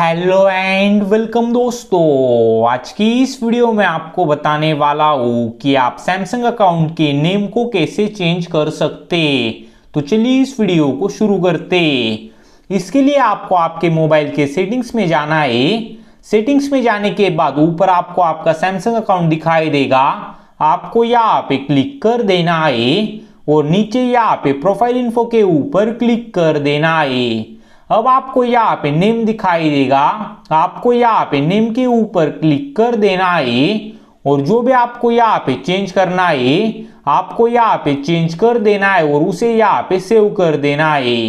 hello and welcome दोस्तों आज की इस वीडियो में आपको बताने वाला हूँ कि आप सैमसंग अकाउंट के नेम को कैसे चेंज कर सकते तो चलिए इस वीडियो को शुरू करते इसके लिए आपको आपके मोबाइल के सेटिंग्स में जाना है सेटिंग्स में जाने के बाद ऊपर आपको आपका सैमसंग अकाउंट दिखाई देगा आपको यहाँ पे क्लिक कर देना है और नीचे यहाँ पे प्रोफाइल इन्फो के ऊपर क्लिक कर देना है अब आपको यहाँ पे नेम दिखाई देगा आपको यहाँ पे नेम के ऊपर क्लिक कर देना है और जो भी आपको यहाँ पे चेंज करना है आपको यहाँ पे चेंज कर देना है और उसे यहाँ पे सेव कर देना है